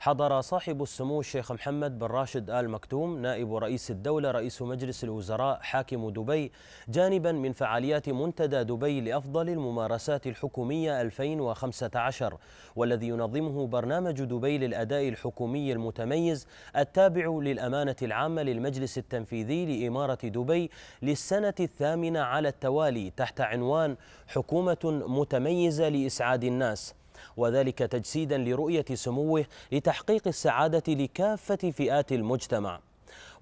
حضر صاحب السمو الشيخ محمد بن راشد آل مكتوم نائب رئيس الدولة رئيس مجلس الوزراء حاكم دبي جانبا من فعاليات منتدى دبي لأفضل الممارسات الحكومية 2015 والذي ينظمه برنامج دبي للأداء الحكومي المتميز التابع للأمانة العامة للمجلس التنفيذي لإمارة دبي للسنة الثامنة على التوالي تحت عنوان حكومة متميزة لإسعاد الناس وذلك تجسيدا لرؤية سموه لتحقيق السعادة لكافة فئات المجتمع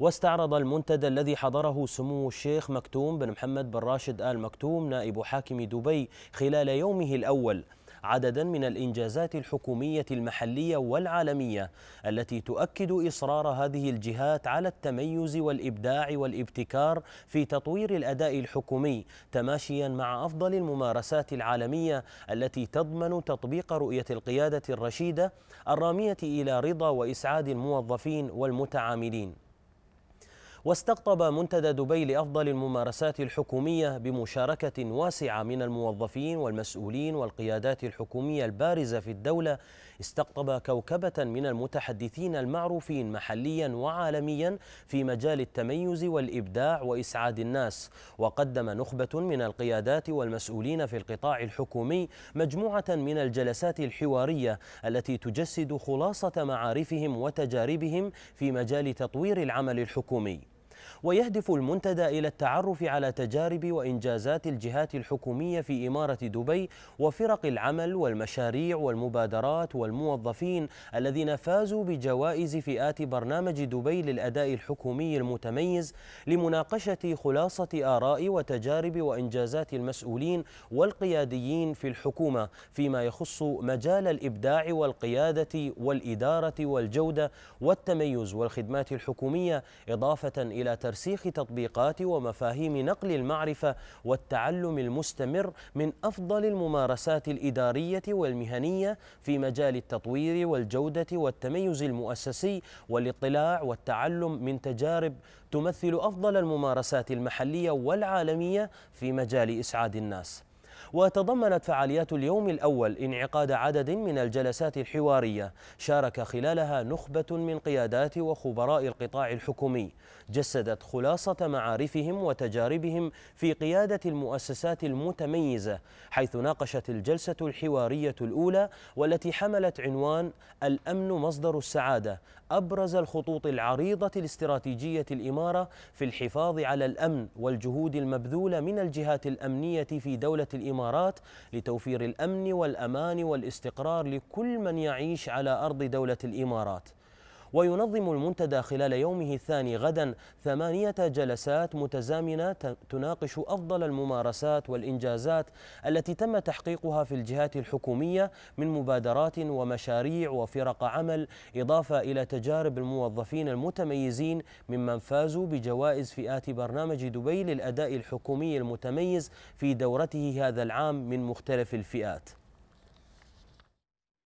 واستعرض المنتدى الذي حضره سمو الشيخ مكتوم بن محمد بن راشد آل مكتوم نائب حاكم دبي خلال يومه الأول عددا من الإنجازات الحكومية المحلية والعالمية التي تؤكد إصرار هذه الجهات على التميز والإبداع والابتكار في تطوير الأداء الحكومي تماشيا مع أفضل الممارسات العالمية التي تضمن تطبيق رؤية القيادة الرشيدة الرامية إلى رضا وإسعاد الموظفين والمتعاملين واستقطب منتدى دبي لأفضل الممارسات الحكومية بمشاركة واسعة من الموظفين والمسؤولين والقيادات الحكومية البارزة في الدولة استقطب كوكبة من المتحدثين المعروفين محليا وعالميا في مجال التميز والإبداع وإسعاد الناس وقدم نخبة من القيادات والمسؤولين في القطاع الحكومي مجموعة من الجلسات الحوارية التي تجسد خلاصة معارفهم وتجاربهم في مجال تطوير العمل الحكومي ويهدف المنتدى إلى التعرف على تجارب وإنجازات الجهات الحكومية في إمارة دبي وفرق العمل والمشاريع والمبادرات والموظفين الذين فازوا بجوائز فئات برنامج دبي للأداء الحكومي المتميز لمناقشة خلاصة آراء وتجارب وإنجازات المسؤولين والقياديين في الحكومة فيما يخص مجال الإبداع والقيادة والإدارة والجودة والتميز والخدمات الحكومية إضافة إلى ترسيخ تطبيقات ومفاهيم نقل المعرفة والتعلم المستمر من أفضل الممارسات الإدارية والمهنية في مجال التطوير والجودة والتميز المؤسسي والاطلاع والتعلم من تجارب تمثل أفضل الممارسات المحلية والعالمية في مجال إسعاد الناس وتضمنت فعاليات اليوم الأول انعقاد عدد من الجلسات الحوارية شارك خلالها نخبة من قيادات وخبراء القطاع الحكومي جسدت خلاصة معارفهم وتجاربهم في قيادة المؤسسات المتميزة حيث ناقشت الجلسة الحوارية الأولى والتي حملت عنوان الأمن مصدر السعادة أبرز الخطوط العريضة الاستراتيجية الإمارة في الحفاظ على الأمن والجهود المبذولة من الجهات الأمنية في دولة الإمارة الامارات لتوفير الأمن والأمان والاستقرار لكل من يعيش على أرض دولة الإمارات وينظم المنتدى خلال يومه الثاني غدا ثمانية جلسات متزامنة تناقش أفضل الممارسات والإنجازات التي تم تحقيقها في الجهات الحكومية من مبادرات ومشاريع وفرق عمل إضافة إلى تجارب الموظفين المتميزين ممن فازوا بجوائز فئات برنامج دبي للأداء الحكومي المتميز في دورته هذا العام من مختلف الفئات